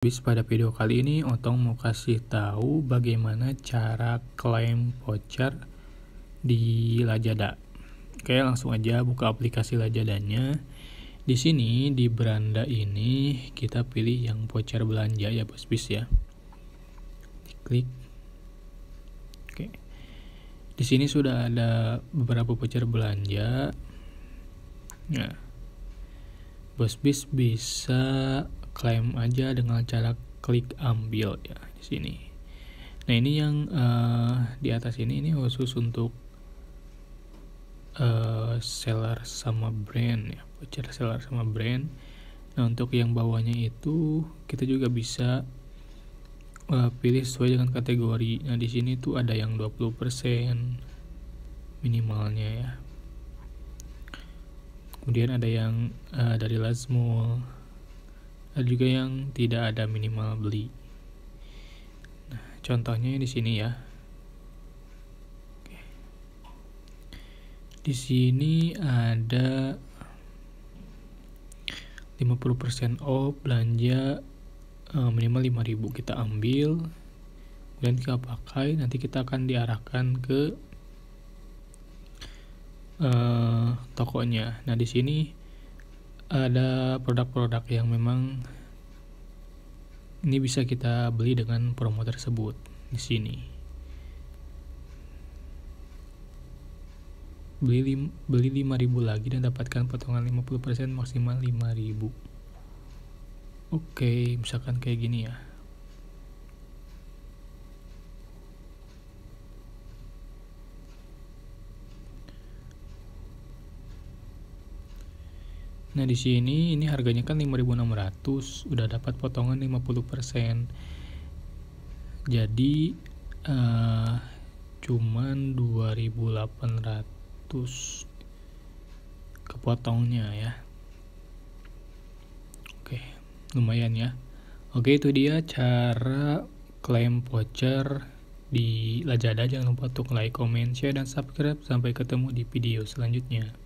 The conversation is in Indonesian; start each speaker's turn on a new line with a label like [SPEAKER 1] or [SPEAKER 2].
[SPEAKER 1] bis pada video kali ini Otong mau kasih tahu bagaimana cara klaim voucher di Lazada. Oke, langsung aja buka aplikasi Lazadanya. Di sini di beranda ini kita pilih yang voucher belanja ya Bos Bis ya. Klik. Oke. Di sini sudah ada beberapa voucher belanja. Nah, Bos Bis bisa klaim aja dengan cara klik ambil ya di sini. Nah ini yang uh, di atas ini ini khusus untuk uh, seller sama brand ya voucher seller sama brand. Nah untuk yang bawahnya itu kita juga bisa uh, pilih sesuai dengan kategori. Nah di sini tuh ada yang 20% minimalnya ya. Kemudian ada yang uh, dari Lazmall ada juga yang tidak ada minimal beli nah contohnya di sini ya di sini ada 50% off belanja eh, minimal 5000 kita ambil kemudian kita pakai nanti kita akan diarahkan ke uh, tokonya nah di sini ada produk-produk yang memang ini bisa kita beli dengan promo tersebut di sini. Beli lim, beli 5000 lagi dan dapatkan potongan 50% maksimal 5000. Oke, misalkan kayak gini ya. Nah, di sini ini harganya kan 5.600, udah dapat potongan 50%. Jadi uh, cuman 2.800 kepotongnya ya. Oke, lumayan ya. Oke, itu dia cara klaim voucher di Lazada. Jangan lupa untuk like, comment, share, dan subscribe. Sampai ketemu di video selanjutnya.